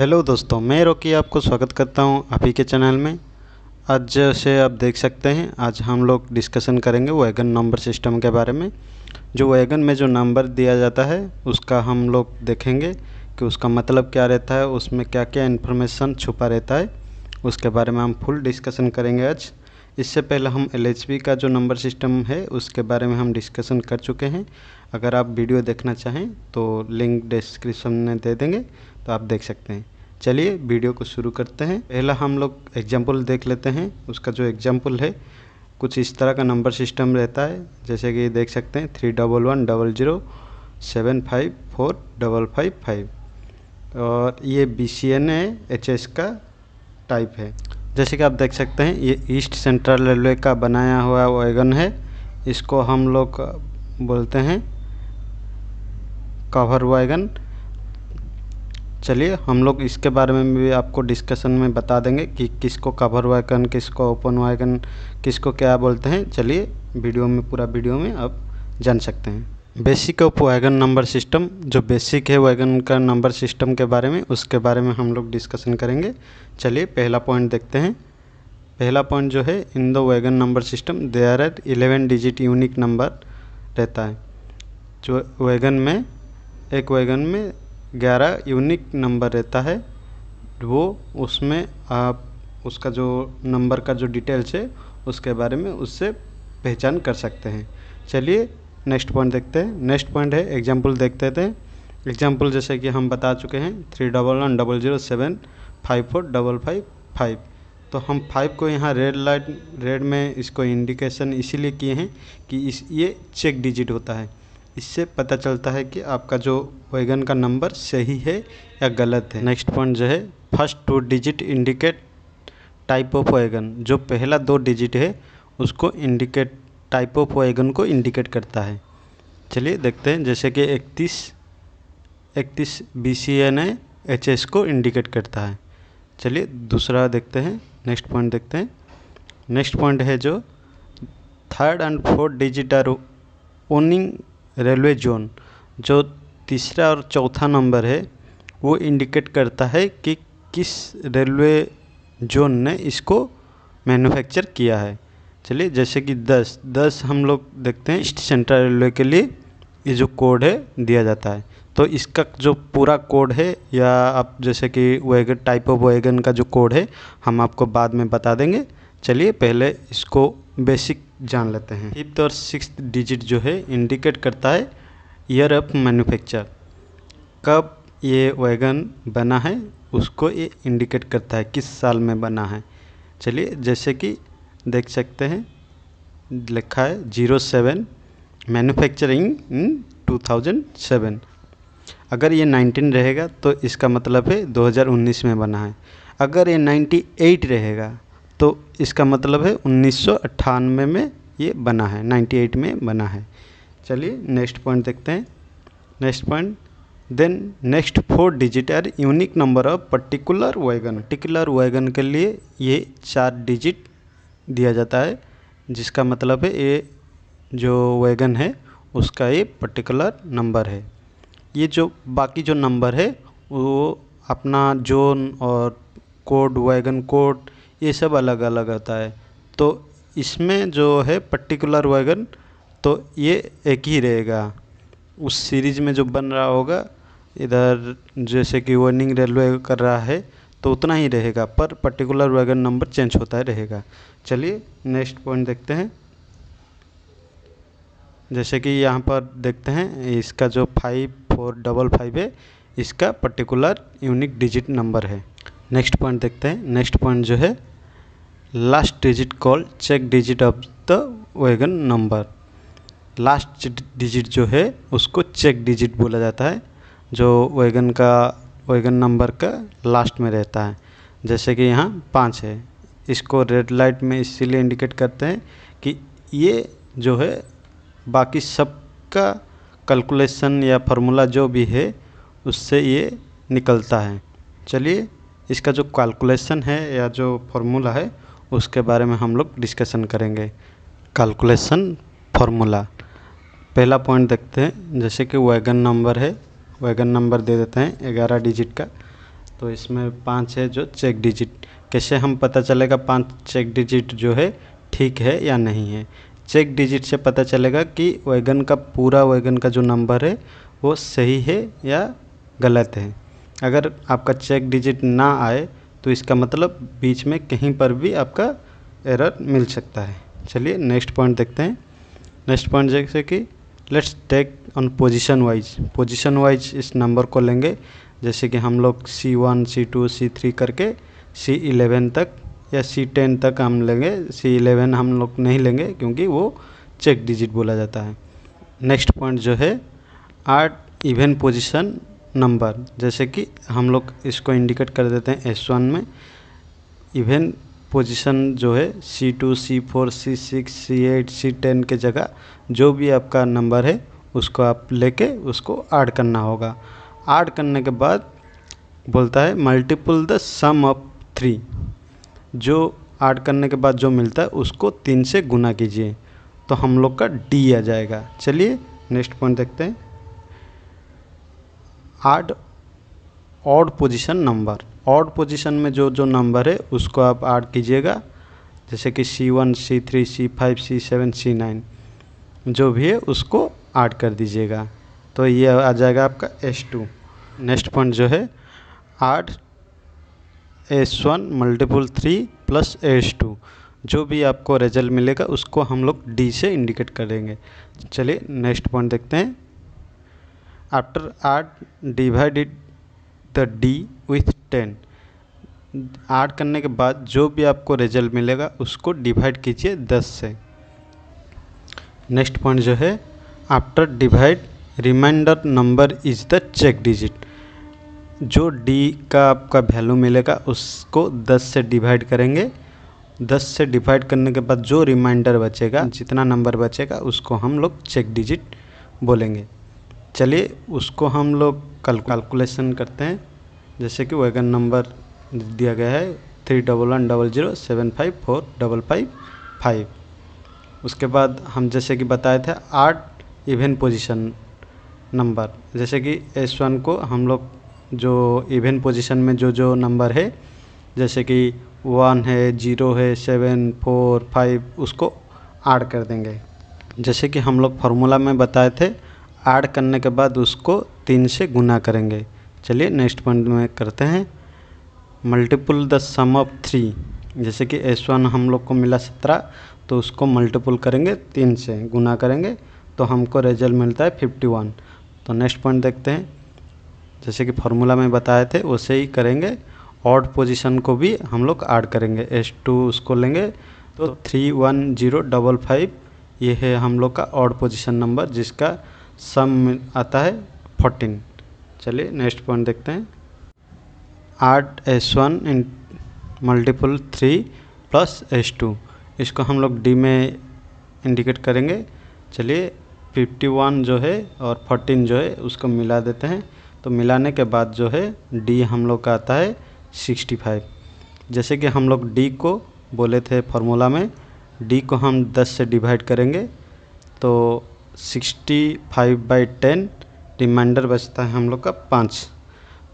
hello दोस्तों मैं रोकी आपको स्वागत करता हूं आप ही के चैनल में आज जैसे आप देख सकते हैं आज हम लोग डिस्कशन करेंगे वैगन नंबर सिस्टम के बारे में जो वैगन में जो नंबर दिया जाता है उसका हम लोग देखेंगे कि उसका मतलब क्या रहता है उसमें क्या क्या इन्फॉर्मेशन छुपा रहता है उसके बारे में हम फुल डिस्कशन करेंगे आज इससे पहले हम एल का जो नंबर सिस्टम है उसके बारे में हम डिस्कशन कर चुके हैं अगर आप वीडियो देखना चाहें तो लिंक डिस्क्रिप्शन में दे देंगे तो आप देख सकते हैं चलिए वीडियो को शुरू करते हैं पहला हम लोग एग्जाम्पल देख लेते हैं उसका जो एग्जाम्पल है कुछ इस तरह का नंबर सिस्टम रहता है जैसे कि देख सकते हैं three double one double zero seven five four double five five और ये बी सी एन है एच एस का टाइप है जैसे कि आप देख सकते हैं ये ईस्ट सेंट्रल रेलवे का बनाया हुआ वैगन है इसको हम लोग बोलते हैं कवर वैगन चलिए हम लोग इसके बारे में भी आपको डिस्कशन में बता देंगे कि किसको कवर वैगन किसको ओपन वैगन किसको क्या बोलते हैं चलिए वीडियो में पूरा वीडियो में आप जान सकते हैं basic of wagon number system जो बेसिक है वैगन का नंबर सिस्टम के बारे में उसके बारे में हम लोग डिस्कशन करेंगे चलिए पहला पॉइंट देखते हैं पहला पॉइंट जो है in the wagon number system they are eight eleven digit unique number रहता है जो वैगन में एक वैगन में ग्यारह यूनिक नंबर रहता है वो उसमें आप उसका जो नंबर का जो डिटेल्स है उसके बारे में उससे पहचान कर सकते हैं चलिए नेक्स्ट पॉइंट देखते हैं नेक्स्ट पॉइंट है एग्जाम्पल देखते थे एग्जाम्पल जैसे कि हम बता चुके हैं three double one double zero seven five four double five five तो हम फाइव को यहाँ रेड लाइट रेड में इसको इंडिकेशन इसीलिए किए हैं कि इस ये चेक डिजिट होता है इससे पता चलता है कि आपका जो वैगन का नंबर सही है या गलत है नेक्स्ट पॉइंट जो है first two digit indicate type of wagon जो पहला दो डिजिट है उसको इंडिकेट टाइप ऑफ वैगन को इंडिकेट करता है चलिए देखते हैं जैसे कि इकतीस इकतीस बी सी एन है एच एस को इंडिकेट करता है चलिए दूसरा देखते हैं नेक्स्ट पॉइंट देखते हैं नेक्स्ट पॉइंट है जो third and fourth digit are owning railway zone जो तीसरा और चौथा नंबर है वो इंडिकेट करता है कि किस रेलवे जोन ने इसको मैन्युफैक्चर किया है चलिए जैसे कि दस दस हम लोग देखते हैं सेंट्रल रेलवे के लिए ये जो कोड है दिया जाता है तो इसका जो पूरा कोड है या आप जैसे कि वैगन टाइप ऑफ वैगन का जो कोड है हम आपको बाद में बता देंगे चलिए पहले इसको बेसिक जान लेते हैं फिफ्थ और सिक्स डिजिट जो है इंडिकेट करता है ईयर ऑफ मैन्युफैक्चर कब ये वैगन बना है उसको ये इंडिकेट करता है किस साल में बना है चलिए जैसे कि देख सकते हैं लिखा है zero seven manufacturing in hmm, two thousand seven अगर ये नाइन्टीन रहेगा तो इसका मतलब है दो हज़ार उन्नीस में बना है अगर ये नाइन्टी एट रहेगा तो इसका मतलब है उन्नीस सौ अट्ठानवे में ये बना है नाइन्टी एट में बना है चलिए नेक्स्ट पॉइंट देखते हैं next point then next four digit are unique number of particular wagon particular wagon के लिए ये चार डिजिट दिया जाता है जिसका मतलब है ये जो वैगन है उसका ये पर्टिकुलर नंबर है ये जो बाकी जो नंबर है वो अपना जोन और कोड वैगन कोड ये सब अलग अलग होता है तो इसमें जो है पर्टिकुलर वैगन तो ये एक ही रहेगा उस सीरीज़ में जो बन रहा होगा इधर जैसे कि वर्निंग रेलवे कर रहा है तो उतना ही रहेगा पर पर्टिकुलर वैगन नंबर चेंज होता है रहेगा चलिए नेक्स्ट पॉइंट देखते हैं जैसे कि यहाँ पर देखते हैं इसका जो फाइव फोर डबल फाइव है इसका पर्टिकुलर यूनिक डिजिट नंबर है नेक्स्ट पॉइंट देखते हैं नेक्स्ट पॉइंट जो है last digit call check digit of the wagon number last digit जो है उसको चेक डिजिट बोला जाता है जो वैगन का वैगन नंबर का लास्ट में रहता है जैसे कि यहाँ पाँच है इसको रेड लाइट में इसीलिए इंडिकेट करते हैं कि ये जो है बाकी सब का कैलकुलेशन या फार्मूला जो भी है उससे ये निकलता है चलिए इसका जो कैलकुलेशन है या जो फार्मूला है उसके बारे में हम लोग डिस्कशन करेंगे कैलकुलेशन फार्मूला पहला पॉइंट देखते हैं जैसे कि वैगन नंबर है वैगन नंबर दे देते हैं ग्यारह डिजिट का तो इसमें पाँच है जो चेक डिजिट कैसे हम पता चलेगा पाँच चेक डिजिट जो है ठीक है या नहीं है चेक डिजिट से पता चलेगा कि वैगन का पूरा वैगन का जो नंबर है वो सही है या गलत है अगर आपका चेक डिजिट ना आए तो इसका मतलब बीच में कहीं पर भी आपका एरर मिल सकता है चलिए नेक्स्ट पॉइंट देखते हैं नेक्स्ट पॉइंट जैसे कि let's take on position wise position wise इस नंबर को लेंगे जैसे कि हम लोग C one C two C three करके सी तक या सी टेन तक हम लेंगे सी हम लोग नहीं लेंगे क्योंकि वो चेक डिजिट बोला जाता है नेक्स्ट पॉइंट जो है आठ इवेंट पोजीशन नंबर जैसे कि हम लोग इसको इंडिकेट कर देते हैं एस वन में इवेंट पोजीशन जो है C two C four C six C eight C ten के जगह जो भी आपका नंबर है उसको आप लेके उसको ऐड करना होगा ऐड करने के बाद बोलता है multiple the sum of three जो ऐड करने के बाद जो मिलता है उसको तीन से गुना कीजिए तो हम लोग का डी आ जाएगा चलिए नेक्स्ट पॉइंट देखते हैं odd odd position number odd position में जो जो नंबर है उसको आप ऐड कीजिएगा जैसे कि C one C three C five C seven C nine जो भी है उसको ऐड कर दीजिएगा तो ये आ जाएगा आपका एस टू नेक्स्ट पॉइंट जो है आठ S one multiple three plus S two जो भी आपको रिजल्ट मिलेगा उसको हम लोग डी से इंडिकेट करेंगे चलिए नेक्स्ट पॉइंट देखते हैं after art divided the D with ten add करने के बाद जो भी आपको रिजल्ट मिलेगा उसको डिवाइड कीजिए दस से नेक्स्ट पॉइंट जो है after divide remainder number is the check digit जो डी का आपका वैल्यू मिलेगा उसको दस से डिवाइड करेंगे दस से डिवाइड करने के बाद जो रिमाइंडर बचेगा जितना नंबर बचेगा उसको हम लोग चेक डिजिट बोलेंगे चलिए उसको हम लोग कैलकुलेशन करते हैं जैसे कि वैगन नंबर दिया गया है three double one double zero seven five four double five five उसके बाद हम जैसे कि बताए थे आठ इवेंट पोजीशन नंबर जैसे कि एस वन को हम लोग जो इवेंट पोजीशन में जो जो नंबर है जैसे कि वन है जीरो है सेवन फोर फाइव उसको आड कर देंगे जैसे कि हम लोग फार्मूला में बताए थे ऐड करने के बाद उसको तीन से गुना करेंगे चलिए नेक्स्ट पॉइंट में करते हैं multiple the sum of three जैसे कि एस वन हम लोग को मिला सत्रह तो उसको मल्टीपुल करेंगे तीन से गुना करेंगे तो हमको रिजल्ट मिलता है फिफ्टी वन तो नेक्स्ट पॉइंट देखते हैं जैसे कि फार्मूला में बताए थे वैसे ही करेंगे ऑड पोजीशन को भी हम लोग ऐड करेंगे एस टू उसको लेंगे तो three one zero double five ये है हम लोग का ऑड पोजिशन नंबर जिसका सम आता है फोर्टीन चलिए नेक्स्ट पॉइंट देखते हैं आठ S one in multiple three plus S two इसको हम लोग डी में इंडिकेट करेंगे चलिए फिफ्टी वन जो है और फोर्टीन जो है उसको मिला देते हैं तो मिलाने के बाद जो है डी हम लोग का आता है सिक्सटी फाइव जैसे कि हम लोग डी को बोले थे फार्मूला में डी को हम दस से डिवाइड करेंगे तो sixty five by ten remainder बचता है हम लोग का पाँच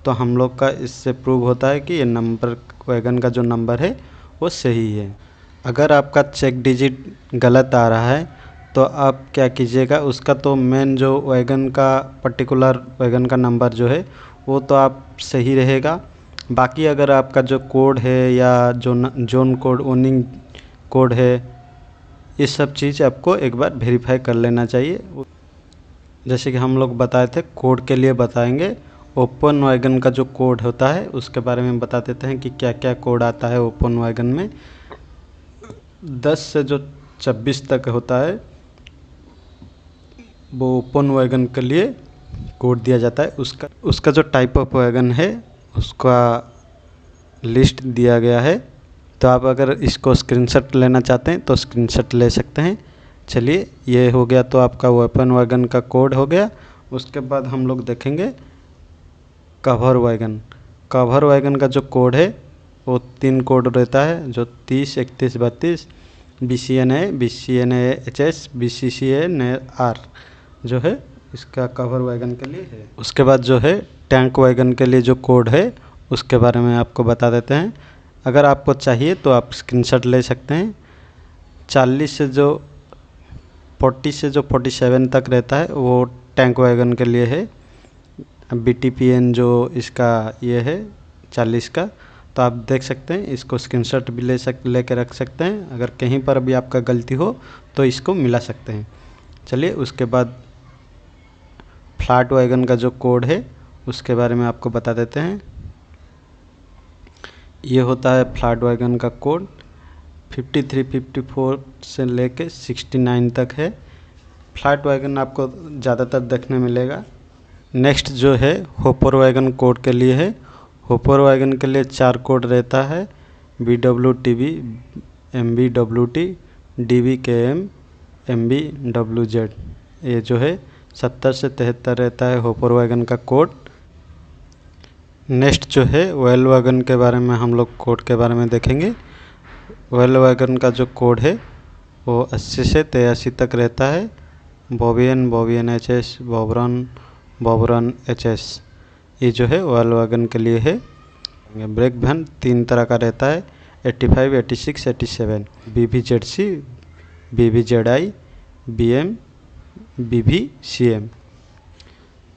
तो हम लोग का इससे प्रूव होता है कि ये नंबर वैगन का जो नंबर है वो सही है अगर आपका चेक डिजिट गलत आ रहा है तो आप क्या कीजिएगा उसका तो मेन जो वैगन का पर्टिकुलर वैगन का नंबर जो है वो तो आप सही रहेगा बाकी अगर आपका जो कोड है या जो जोन कोड ओनिंग कोड है ये सब चीज़ आपको एक बार वेरीफाई कर लेना चाहिए जैसे कि हम लोग बताए थे कोड के लिए बताएंगे ओपन वैगन का जो कोड होता है उसके बारे में बता देते हैं कि क्या क्या कोड आता है ओपन वैगन में दस से जो छब्बीस तक होता है वो ओपन वैगन के लिए कोड दिया जाता है उसका उसका जो टाइप ऑफ वैगन है उसका लिस्ट दिया गया है तो आप अगर इसको स्क्रीनशॉट लेना चाहते हैं तो स्क्रीनशॉट ले सकते हैं चलिए ये हो गया तो आपका वेपन वैगन का कोड हो गया उसके बाद हम लोग देखेंगे कवर वैगन कवर वैगन का जो कोड है वो तीन कोड रहता है जो तीस इकतीस बत्तीस B C N A B C N H S B C C N A R जो है इसका कवर वैगन के लिए है उसके बाद जो है टैंक वैगन के लिए जो कोड है उसके बारे में आपको बता देते हैं अगर आपको चाहिए तो आप स्क्रीनशॉट ले सकते हैं चालीस से जो फोर्टी से जो फोर्टी सेवन तक रहता है वो टैंक वैगन के लिए है बी टी पी एन जो इसका ये है चालीस का तो आप देख सकते हैं इसको स्क्रीनशॉट भी ले सक ले कर रख सकते हैं अगर कहीं पर भी आपका गलती हो तो इसको मिला सकते हैं चलिए उसके बाद फ्लाट वैगन का जो कोड है उसके बारे में आपको बता देते हैं ये होता है फ्लाट वैगन का कोड 5354 से लेके 69 तक है फ्लाट वैगन आपको ज़्यादातर देखने मिलेगा नेक्स्ट जो है होपर वैगन कोड के लिए है होपर वैगन के लिए चार कोड रहता है B W T B M B W T D B K M M B W Z ये जो है सत्तर से तिहत्तर रहता है होपर वैगन का कोड नेक्स्ट जो है वेल वैगन के बारे में हम लोग कोड के बारे में देखेंगे वेल वैगन का जो कोड है वो अस्सी से तेरासी तक रहता है BOBYN BOBYN H S BOBRN BOBRN H S ये जो है वेल वैगन के लिए है ब्रेक वैन तीन तरह का रहता है 85, 86, 87, B V Z C B V Z I B M B V C M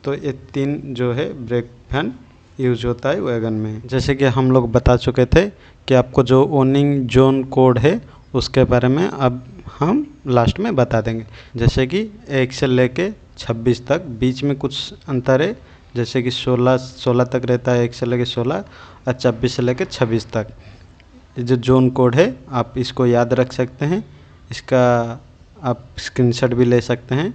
तो ये तीन जो है ब्रेक वैन यूज होता है वैगन में जैसे कि हम लोग बता चुके थे कि आपको जो ओनिंग जोन कोड है उसके बारे में अब हम लास्ट में बता देंगे जैसे कि एक से लेके 26 तक बीच में कुछ अंतर है जैसे कि 16 16 तक रहता है एक से लेके 16 और 26 से लेके 26 तक जो जोन कोड है आप इसको याद रख सकते हैं इसका आप स्क्रीनशॉट भी ले सकते हैं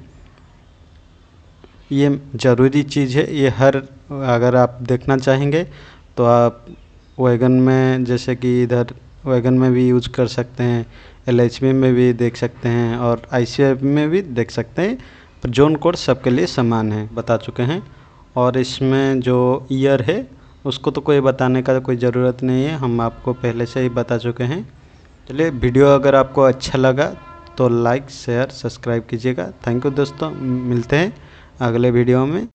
ये ज़रूरी चीज़ है ये हर अगर आप देखना चाहेंगे तो आप वैगन में जैसे कि इधर वैगन में भी यूज कर सकते हैं एल में भी देख सकते हैं और आई में भी देख सकते हैं जोन कोड सबके लिए समान है बता चुके हैं और इसमें जो ईयर है उसको तो कोई बताने का कोई ज़रूरत नहीं है हम आपको पहले से ही बता चुके हैं चलिए वीडियो अगर आपको अच्छा लगा तो लाइक शेयर सब्सक्राइब कीजिएगा थैंक यू दोस्तों मिलते हैं अगले वीडियो में